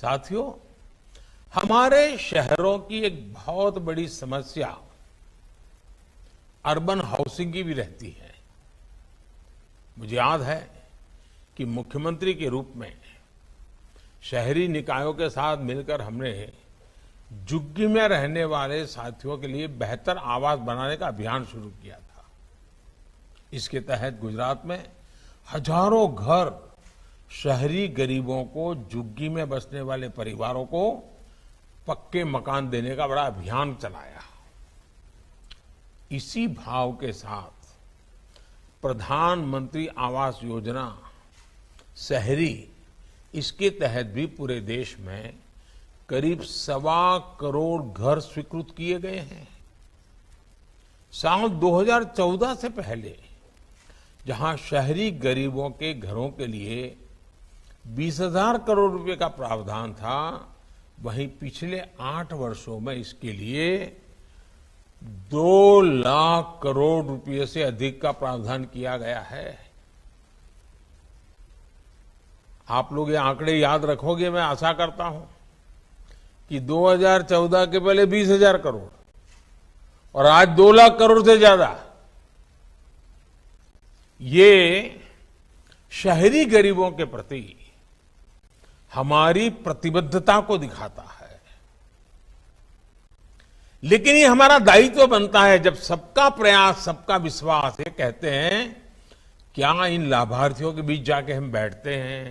साथियों हमारे शहरों की एक बहुत बड़ी समस्या अर्बन हाउसिंग की भी रहती है मुझे याद है कि मुख्यमंत्री के रूप में शहरी निकायों के साथ मिलकर हमने झुग्गी में रहने वाले साथियों के लिए बेहतर आवास बनाने का अभियान शुरू किया था इसके तहत गुजरात में हजारों घर शहरी गरीबों को झुग्गी में बसने वाले परिवारों को पक्के मकान देने का बड़ा अभियान चलाया इसी भाव के साथ प्रधानमंत्री आवास योजना शहरी इसके तहत भी पूरे देश में करीब सवा करोड़ घर स्वीकृत किए गए हैं साल 2014 से पहले जहां शहरी गरीबों के घरों के लिए बीस हजार करोड़ रुपए का प्रावधान था वहीं पिछले आठ वर्षों में इसके लिए दो लाख करोड़ रुपए से अधिक का प्रावधान किया गया है आप लोग ये आंकड़े याद रखोगे मैं आशा करता हूं कि 2014 के पहले 20,000 करोड़ और आज दो लाख करोड़ से ज्यादा ये शहरी गरीबों के प्रति हमारी प्रतिबद्धता को दिखाता है लेकिन ये हमारा दायित्व तो बनता है जब सबका प्रयास सबका विश्वास ये कहते हैं क्या इन लाभार्थियों के बीच जाके हम बैठते हैं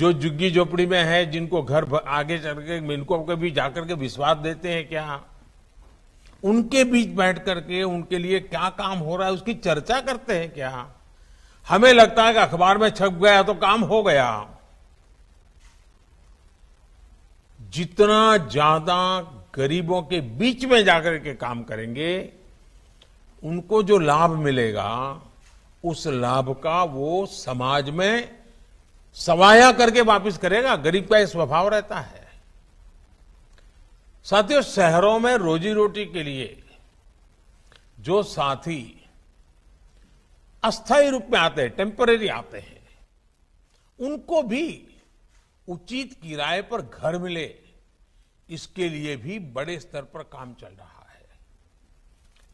जो जुग्गी झोपड़ी में है जिनको घर आगे चल के इनको भी जाकर के विश्वास देते हैं क्या उनके बीच बैठ करके उनके लिए क्या काम हो रहा है उसकी चर्चा करते हैं क्या हमें लगता है कि अखबार में छप गया तो काम हो गया जितना ज्यादा गरीबों के बीच में जाकर के काम करेंगे उनको जो लाभ मिलेगा उस लाभ का वो समाज में सवाया करके वापस करेगा गरीब का यह स्वभाव रहता है साथियों शहरों में रोजी रोटी के लिए जो साथी अस्थायी रूप में आते हैं टेम्परेरी आते हैं उनको भी उचित किराए पर घर मिले इसके लिए भी बड़े स्तर पर काम चल रहा है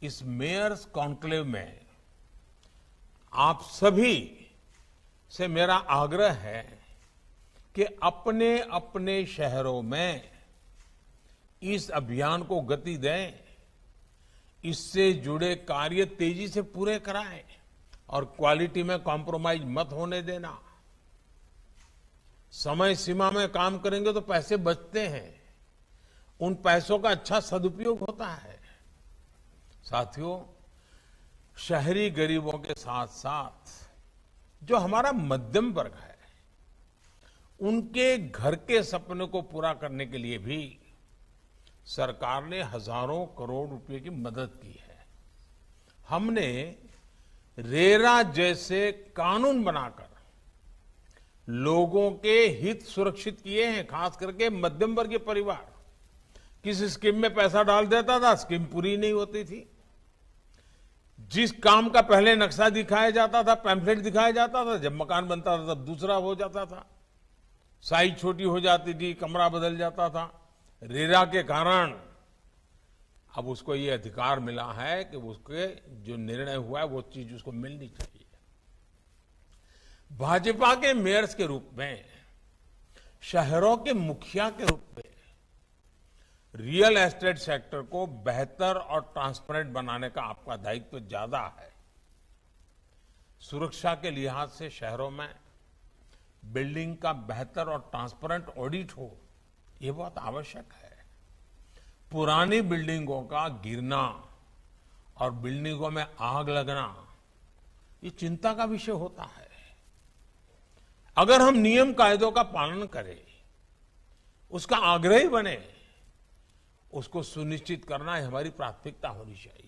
इस मेयर्स कॉन्क्लेव में आप सभी से मेरा आग्रह है कि अपने अपने शहरों में इस अभियान को गति दें इससे जुड़े कार्य तेजी से पूरे कराएं और क्वालिटी में कॉम्प्रोमाइज मत होने देना समय सीमा में काम करेंगे तो पैसे बचते हैं उन पैसों का अच्छा सदुपयोग होता है साथियों शहरी गरीबों के साथ साथ जो हमारा मध्यम वर्ग है उनके घर के सपने को पूरा करने के लिए भी सरकार ने हजारों करोड़ रुपए की मदद की है हमने रेरा जैसे कानून बनाकर लोगों के हित सुरक्षित किए हैं खास करके मध्यम वर्गीय परिवार किसी स्कीम में पैसा डाल देता था स्कीम पूरी नहीं होती थी जिस काम का पहले नक्शा दिखाया जाता था पैम्फलेट दिखाया जाता था जब मकान बनता था तब दूसरा हो जाता था साइज छोटी हो जाती थी कमरा बदल जाता था रेरा के कारण अब उसको ये अधिकार मिला है कि उसके जो निर्णय हुआ है वो चीज उसको मिलनी चाहिए भाजपा के मेयर्स के रूप में शहरों के मुखिया के रूप में रियल एस्टेट सेक्टर को बेहतर और ट्रांसपेरेंट बनाने का आपका दायित्व तो ज्यादा है सुरक्षा के लिहाज से शहरों में बिल्डिंग का बेहतर और ट्रांसपेरेंट ऑडिट हो यह बहुत आवश्यक है पुरानी बिल्डिंगों का गिरना और बिल्डिंगों में आग लगना ये चिंता का विषय होता है अगर हम नियम कायदों का पालन करें उसका आग्रही बने उसको सुनिश्चित करना हमारी प्राथमिकता होनी चाहिए